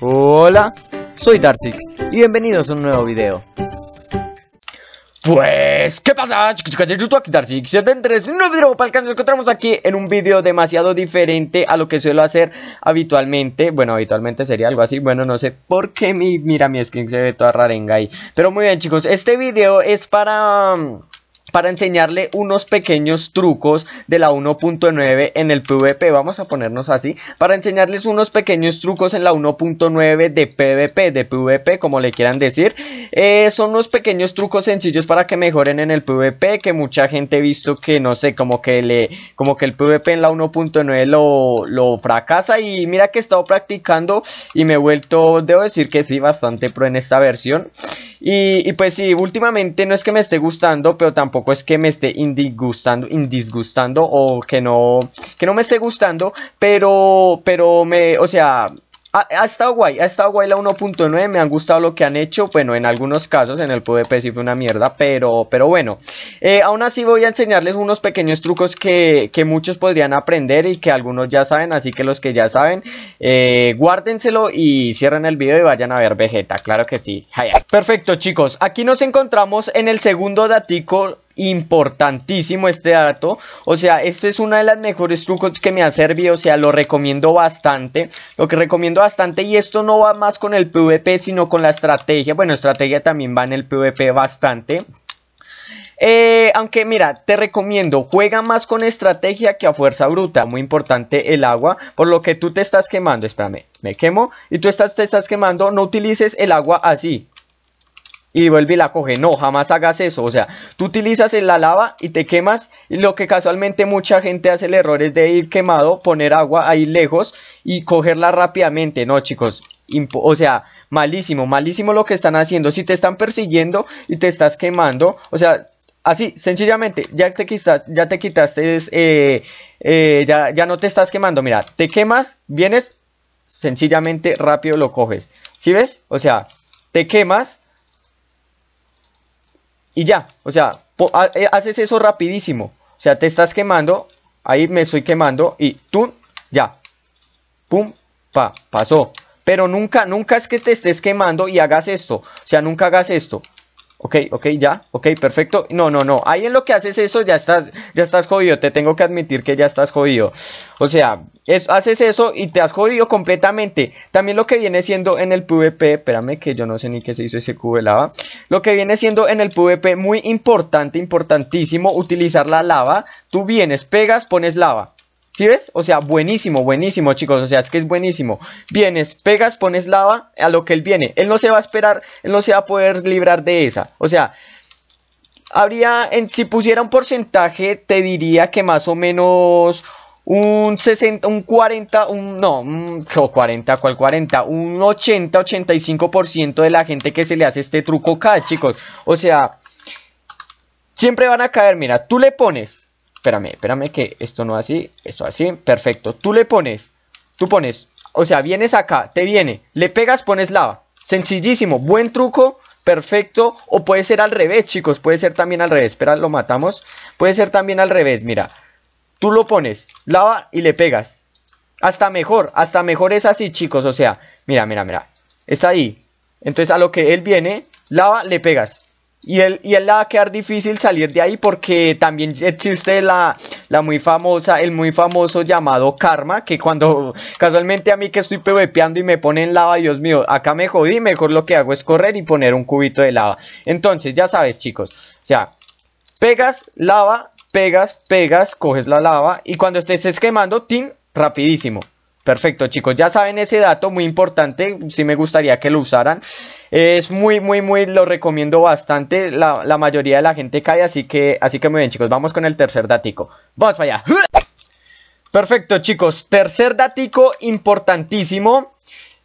Hola, soy Darsix y bienvenidos a un nuevo video. Pues, ¿qué pasa chicos chicas de YouTube? Aquí Darsix, un nuevo video para el canal. Nos encontramos aquí en un video demasiado diferente a lo que suelo hacer habitualmente. Bueno, habitualmente sería algo así. Bueno, no sé por qué mi, mira mi skin se ve toda rarenga ahí. Pero muy bien chicos, este video es para... Mm, para enseñarle unos pequeños trucos de la 1.9 en el PvP, vamos a ponernos así, para enseñarles unos pequeños trucos en la 1.9 de PvP, de PvP como le quieran decir, eh, son unos pequeños trucos sencillos para que mejoren en el PvP, que mucha gente ha visto que no sé, como que, le, como que el PvP en la 1.9 lo, lo fracasa y mira que he estado practicando y me he vuelto, debo decir que sí, bastante pro en esta versión. Y, y, pues sí, últimamente no es que me esté gustando, pero tampoco es que me esté indigustando, indisgustando o que no, que no me esté gustando, pero, pero me, o sea, ha, estado guay, ha estado guay la 1.9, me han gustado lo que han hecho, bueno, en algunos casos, en el PvP sí fue una mierda, pero, pero bueno, eh, aún así voy a enseñarles unos pequeños trucos que, muchos podrían aprender y que algunos ya saben, así que los que ya saben, eh, guárdenselo y cierren el video y vayan a ver Vegeta, claro que sí, Perfecto chicos, aquí nos encontramos en el segundo datico importantísimo este dato. O sea, este es uno de los mejores trucos que me ha servido. O sea, lo recomiendo bastante. Lo que recomiendo bastante. Y esto no va más con el PvP, sino con la estrategia. Bueno, estrategia también va en el PvP bastante. Eh, aunque mira, te recomiendo, juega más con estrategia que a fuerza bruta. Muy importante el agua, por lo que tú te estás quemando. Espérame, me quemo y tú estás, te estás quemando. No utilices el agua así y vuelve y la coge. No, jamás hagas eso. O sea, tú utilizas la lava y te quemas. Y lo que casualmente mucha gente hace el error es de ir quemado, poner agua ahí lejos y cogerla rápidamente. No, chicos. O sea, malísimo, malísimo lo que están haciendo. Si te están persiguiendo y te estás quemando, o sea, así, sencillamente, ya te quitas, ya te quitaste, eh, eh, ya, ya no te estás quemando. Mira, te quemas, vienes, sencillamente rápido lo coges. ¿Sí ves? O sea, te quemas, y ya, o sea, eh, haces eso rapidísimo. O sea, te estás quemando, ahí me estoy quemando y tú, ya. Pum, pa, pasó. Pero nunca, nunca es que te estés quemando y hagas esto. O sea, nunca hagas esto. Ok, ok, ya, ok, perfecto. No, no, no. Ahí en lo que haces eso ya estás, ya estás jodido. Te tengo que admitir que ya estás jodido. O sea, haces eso y te has jodido completamente. También lo que viene siendo en el PvP, espérame que yo no sé ni qué se hizo ese cubo de lava. Lo que viene siendo en el PvP, muy importante, importantísimo, utilizar la lava. Tú vienes, pegas, pones lava. ¿Sí ves? O sea, buenísimo, buenísimo, chicos. O sea, es que es buenísimo. Vienes, pegas, pones lava a lo que él viene. Él no se va a esperar, él no se va a poder librar de esa. O sea, habría, en, si pusiera un porcentaje, te diría que más o menos un 60, un 40, un no, un, 40, ¿cuál 40? Un 80, 85% de la gente que se le hace este truco acá, chicos. O sea, siempre van a caer, mira, tú le pones espérame, espérame que esto no así, esto así, perfecto. Tú le pones, tú pones, o sea, vienes acá, te viene, le pegas, pones lava. Sencillísimo, buen truco, perfecto. O puede ser al revés, chicos, puede ser también al revés. Espera, lo matamos. Puede ser también al revés, mira. Tú lo pones, lava y le pegas. Hasta mejor, hasta mejor es así, chicos. O sea, mira, mira, mira. Está ahí. Entonces a lo que él viene, lava, le pegas. Y él, y la va a quedar difícil salir de ahí porque también existe la, muy famosa, el muy famoso llamado karma, que cuando casualmente a mí que estoy pepeando y me ponen lava, Dios mío, acá me jodí, mejor lo que hago es correr y poner un cubito de lava. Entonces, ya sabes chicos, o sea, pegas lava, pegas, pegas, coges la lava y cuando estés quemando, tin, rapidísimo. Perfecto chicos, ya saben ese dato muy importante, si sí me gustaría que lo usaran. Es muy, muy, muy, lo recomiendo bastante. La, mayoría de la gente cae, así que, así que muy bien, chicos. Vamos con el tercer datico. Vamos para allá. Perfecto, chicos. Tercer datico importantísimo.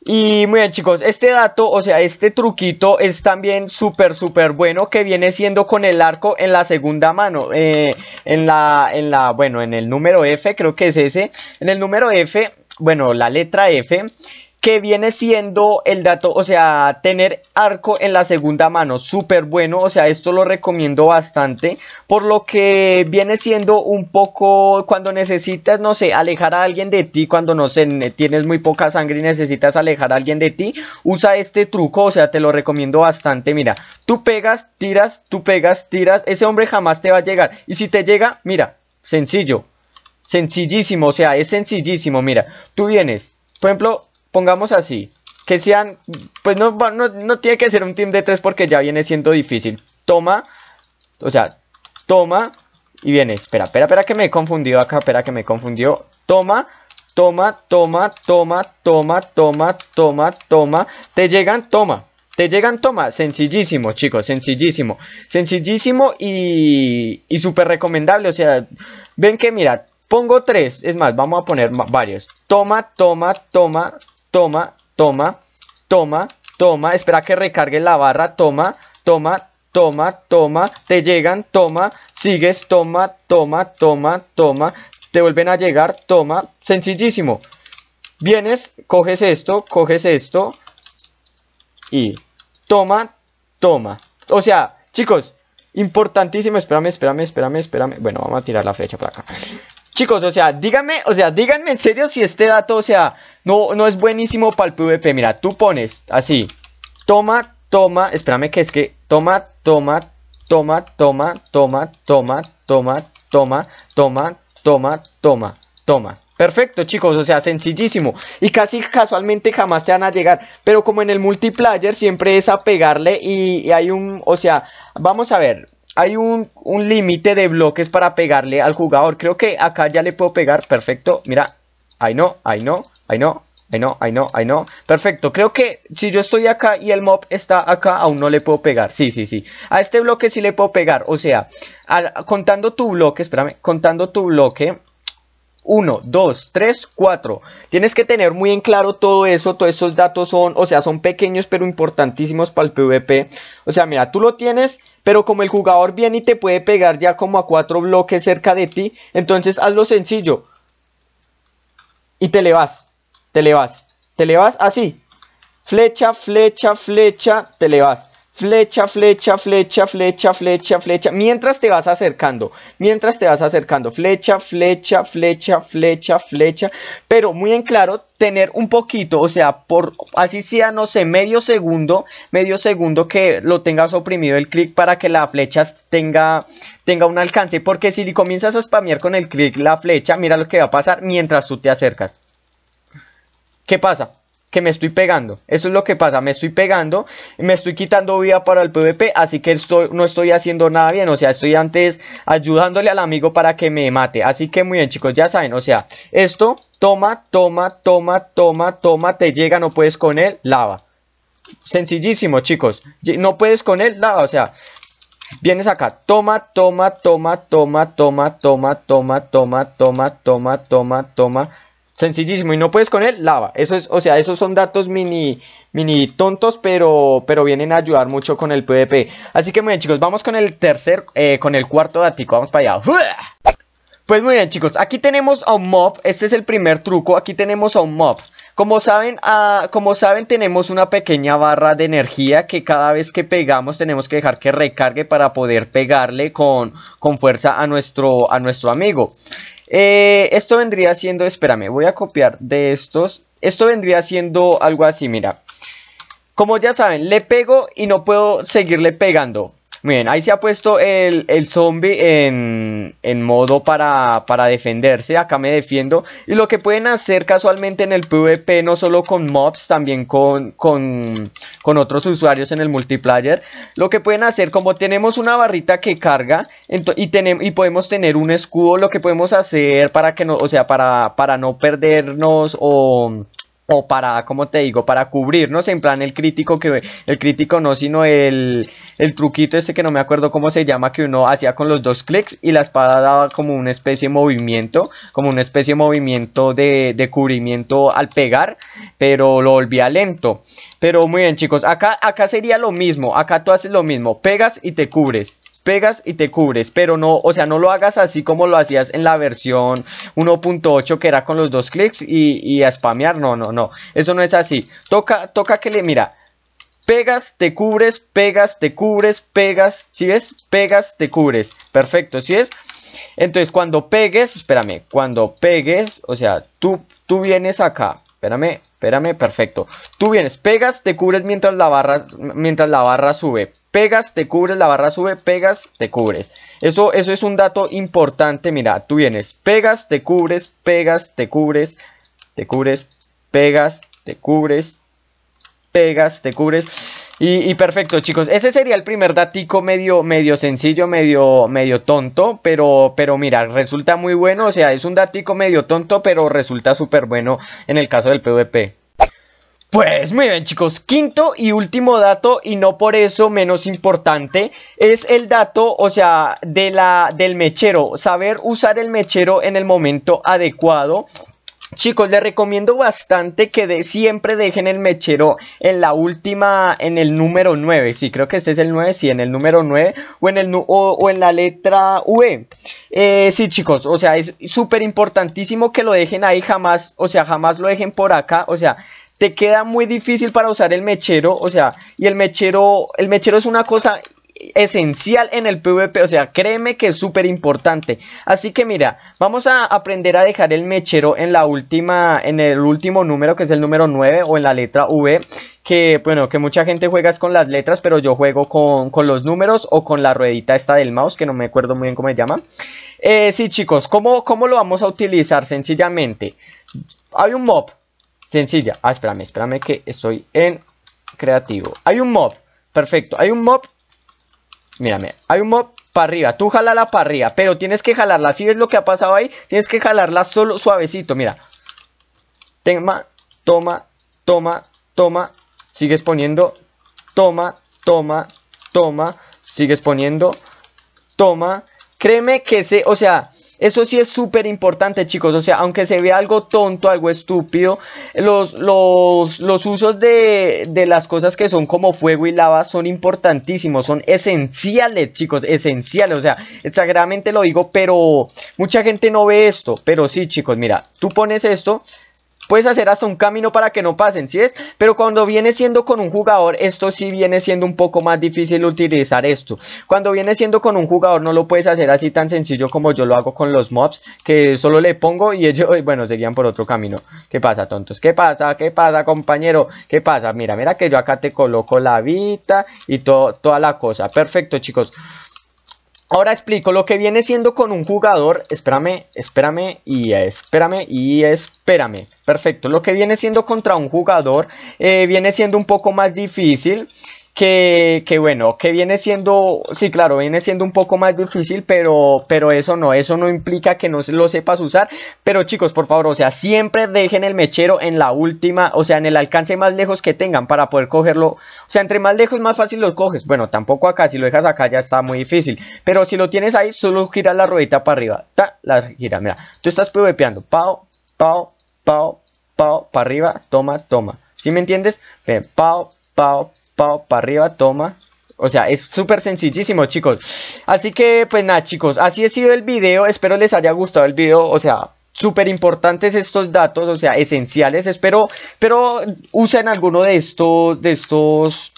Y muy bien chicos, este dato, o sea, este truquito es también súper, súper bueno que viene siendo con el arco en la segunda mano. Eh, en la, en la, bueno, en el número F, creo que es ese. En el número F, bueno, la letra F, que viene siendo el dato, o sea, tener arco en la segunda mano, súper bueno, o sea, esto lo recomiendo bastante, por lo que viene siendo un poco cuando necesitas, no sé, alejar a alguien de ti, cuando no sé, tienes muy poca sangre y necesitas alejar a alguien de ti, usa este truco, o sea, te lo recomiendo bastante, mira, tú pegas, tiras, tú pegas, tiras, ese hombre jamás te va a llegar, y si te llega, mira, sencillo. Sencillísimo, o sea, es sencillísimo, mira, tú vienes, por ejemplo, pongamos así, que sean, pues no, no, no tiene que ser un team de tres porque ya viene siendo difícil. Toma, o sea, toma y viene, espera, espera, espera que me he confundido acá, espera que me confundió. Toma, toma, toma, toma, toma, toma, toma, toma. Te llegan, toma. Te llegan, toma. Sencillísimo, chicos, sencillísimo. Sencillísimo y, y súper recomendable. O sea, ven que mira, pongo tres. Es más, vamos a poner varios. Toma, toma, toma, toma, toma, toma, toma, espera que recargue la barra, toma, toma, toma, toma, te llegan, toma, sigues, toma, toma, toma, toma, te vuelven a llegar, toma, sencillísimo. Vienes, coges esto, coges esto y toma, toma. O sea, chicos, importantísimo, espérame, espérame, espérame, espérame. Bueno, vamos a tirar la flecha para acá. Chicos, o sea, díganme, o sea, díganme en serio si este dato, o sea, no, no es buenísimo para el PvP. Mira, tú pones así, toma, toma, espérame que es que, toma, toma, toma, toma, toma, toma, toma, toma, toma, toma, toma, toma. Perfecto, chicos, o sea, sencillísimo. Y casi casualmente jamás te van a llegar. Pero como en el multiplayer siempre es a pegarle y, y hay un, o sea, vamos a ver, hay un, un límite de bloques para pegarle al jugador. Creo que acá ya le puedo pegar. Perfecto. Mira. ay no, ay no, ay no, ay no, ay no, ay no. Perfecto. Creo que si yo estoy acá y el mob está acá, aún no le puedo pegar. Sí, sí, sí. A este bloque sí le puedo pegar. O sea, contando tu bloque, espérame, contando tu bloque, 1, 2, 3, 4. Tienes que tener muy en claro todo eso, todos esos datos son, o sea, son pequeños pero importantísimos para el PvP. O sea, mira, tú lo tienes, pero como el jugador viene y te puede pegar ya como a cuatro bloques cerca de ti, entonces hazlo sencillo. Y te le vas, te le vas, te le vas así. Flecha, flecha, flecha, te le vas flecha, flecha, flecha, flecha, flecha, flecha, mientras te vas acercando, mientras te vas acercando, flecha, flecha, flecha, flecha, flecha, pero muy en claro, tener un poquito, o sea, por así sea, no sé, medio segundo, medio segundo que lo tengas oprimido el clic para que la flecha tenga, tenga un alcance, porque si comienzas a spamear con el clic la flecha, mira lo que va a pasar mientras tú te acercas. ¿Qué pasa? que me estoy pegando. Eso es lo que pasa, me estoy pegando, me estoy quitando vida para el PvP, así que estoy, no estoy haciendo nada bien, o sea, estoy antes ayudándole al amigo para que me mate. Así que muy bien, chicos, ya saben, o sea, esto toma, toma, toma, toma, toma, te llega, no puedes con él, lava. Sencillísimo, chicos. No puedes con él, lava, o sea, Vienes acá, toma, toma, toma, toma, toma, toma, toma, toma, toma, toma, toma, toma, toma, Sencillísimo, y no puedes con él, lava. Eso es, o sea, esos son datos mini, mini tontos, pero, pero vienen a ayudar mucho con el PvP. Así que muy bien, chicos, vamos con el tercer, eh, con el cuarto datico, vamos para allá. Pues muy bien, chicos, aquí tenemos a un mob. Este es el primer truco. Aquí tenemos a un mob. Como saben, ah, como saben, tenemos una pequeña barra de energía que cada vez que pegamos tenemos que dejar que recargue para poder pegarle con, con fuerza a nuestro, a nuestro amigo. Eh, esto vendría siendo, espérame, voy a copiar de estos. Esto vendría siendo algo así, mira. Como ya saben, le pego y no puedo seguirle pegando. Miren, ahí se ha puesto el, el zombie en, en modo para, defenderse. Acá me defiendo. Y lo que pueden hacer casualmente en el PvP, no solo con mobs, también con, con, otros usuarios en el multiplayer. Lo que pueden hacer, como tenemos una barrita que carga y, tenemos, y podemos tener un escudo, lo que podemos hacer para que no, o sea, para, para no perdernos o o para, como te digo, para cubrirnos, en plan el crítico que, el crítico no, sino el, el truquito este que no me acuerdo cómo se llama, que uno hacía con los dos clics y la espada daba como una especie de movimiento, como una especie de movimiento de, cubrimiento al pegar, pero lo volvía lento. Pero muy bien chicos, acá, acá sería lo mismo, acá tú haces lo mismo, pegas y te cubres pegas y te cubres, pero no, o sea, no lo hagas así como lo hacías en la versión 1.8 que era con los dos clics y, y, a spamear, no, no, no, eso no es así, toca, toca que le, mira, pegas, te cubres, pegas, te cubres, pegas, ¿sí ves? Pegas, te cubres, perfecto, ¿sí es Entonces, cuando pegues, espérame, cuando pegues, o sea, tú, tú vienes acá, Espérame, espérame, perfecto. Tú vienes, pegas, te cubres mientras la barra, mientras la barra sube. Pegas, te cubres, la barra sube, pegas, te cubres. Eso, eso es un dato importante, mira, tú vienes, pegas, te cubres, pegas, te cubres, te cubres, pegas, te cubres, pegas, te cubres. Y, perfecto, chicos. Ese sería el primer datico medio, medio sencillo, medio, medio tonto. Pero, pero mira, resulta muy bueno. O sea, es un datico medio tonto, pero resulta súper bueno en el caso del PvP. Pues muy bien chicos, quinto y último dato y no por eso menos importante es el dato, o sea, de la, del mechero, saber usar el mechero en el momento adecuado Chicos, les recomiendo bastante que de, siempre dejen el mechero en la última, en el número 9. Sí, creo que este es el 9, sí, en el número 9 o en, el, o, o en la letra V. Eh, sí, chicos, o sea, es súper importantísimo que lo dejen ahí jamás, o sea, jamás lo dejen por acá. O sea, te queda muy difícil para usar el mechero, o sea, y el mechero, el mechero es una cosa esencial en el PvP, o sea, créeme que es súper importante. Así que mira, vamos a aprender a dejar el mechero en la última, en el último número, que es el número 9 o en la letra V, que bueno, que mucha gente juega con las letras, pero yo juego con, los números o con la ruedita esta del mouse, que no me acuerdo muy bien cómo se llama. Eh, sí chicos, ¿cómo, ¿cómo lo vamos a utilizar? Sencillamente, hay un mob, sencilla, ah, espérame, espérame que estoy en creativo. Hay un mob, perfecto, hay un mob Mira, hay un mob para arriba, tú jalala para arriba, pero tienes que jalarla, si ves lo que ha pasado ahí, tienes que jalarla solo suavecito, mira. Toma, toma, toma, toma, sigues poniendo, toma, toma, toma, sigues poniendo, toma, Créeme que se, o sea, eso sí es súper importante, chicos. O sea, aunque se vea algo tonto, algo estúpido, los, los, los usos de, de, las cosas que son como fuego y lava son importantísimos, son esenciales, chicos, esenciales. O sea, exageradamente lo digo, pero mucha gente no ve esto. Pero sí, chicos, mira, tú pones esto, Puedes hacer hasta un camino para que no pasen, ¿sí es? Pero cuando viene siendo con un jugador, esto sí viene siendo un poco más difícil utilizar esto. Cuando viene siendo con un jugador, no lo puedes hacer así tan sencillo como yo lo hago con los mobs, que solo le pongo y ellos, bueno, seguían por otro camino. ¿Qué pasa, tontos? ¿Qué pasa? ¿Qué pasa, compañero? ¿Qué pasa? Mira, mira que yo acá te coloco la vida y toda la cosa. Perfecto, chicos. Ahora explico lo que viene siendo con un jugador. Espérame, espérame y espérame y espérame. Perfecto. Lo que viene siendo contra un jugador eh, viene siendo un poco más difícil que, bueno, que viene siendo, sí, claro, viene siendo un poco más difícil, pero, pero eso no, eso no implica que no lo sepas usar. Pero chicos, por favor, o sea, siempre dejen el mechero en la última, o sea, en el alcance más lejos que tengan para poder cogerlo. O sea, entre más lejos, más fácil lo coges. Bueno, tampoco acá, si lo dejas acá ya está muy difícil. Pero si lo tienes ahí, solo giras la ruedita para arriba. Ta, la gira, mira, tú estás pvpeando, pao, pao, pao, pao, para arriba, toma, toma. ¿Sí me entiendes? Ven, pao, pao, pa, arriba, toma. O sea, es súper sencillísimo, chicos. Así que, pues nada, chicos, así ha sido el video. Espero les haya gustado el video. O sea, súper importantes estos datos, o sea, esenciales. Espero, pero usen alguno de estos, de estos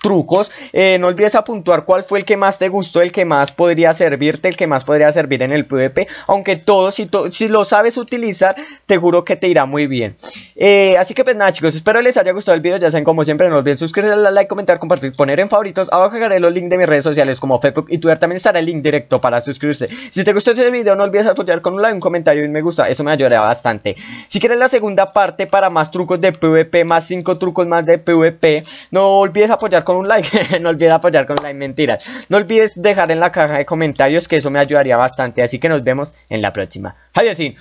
trucos. Eh, no olvides apuntuar cuál fue el que más te gustó, el que más podría servirte, el que más podría servir en el PvP. Aunque todo, si, lo sabes utilizar, te juro que te irá muy bien. Eh, así que pues nada chicos, espero les haya gustado el video. Ya saben, como siempre, no olvides suscribirse, darle like, comentar, compartir, poner en favoritos. Abajo dejaré los links de mis redes sociales como Facebook y Twitter. También estará el link directo para suscribirse. Si te gustó este video, no olvides apoyar con un like, un comentario y un me gusta. Eso me ayudará bastante. Si quieres la segunda parte para más trucos de PvP, más 5 trucos más de PvP, no olvides apoyar con con un like. no olvides apoyar con un like, mentiras. No olvides dejar en la caja de comentarios que eso me ayudaría bastante. Así que nos vemos en la próxima. Adiós.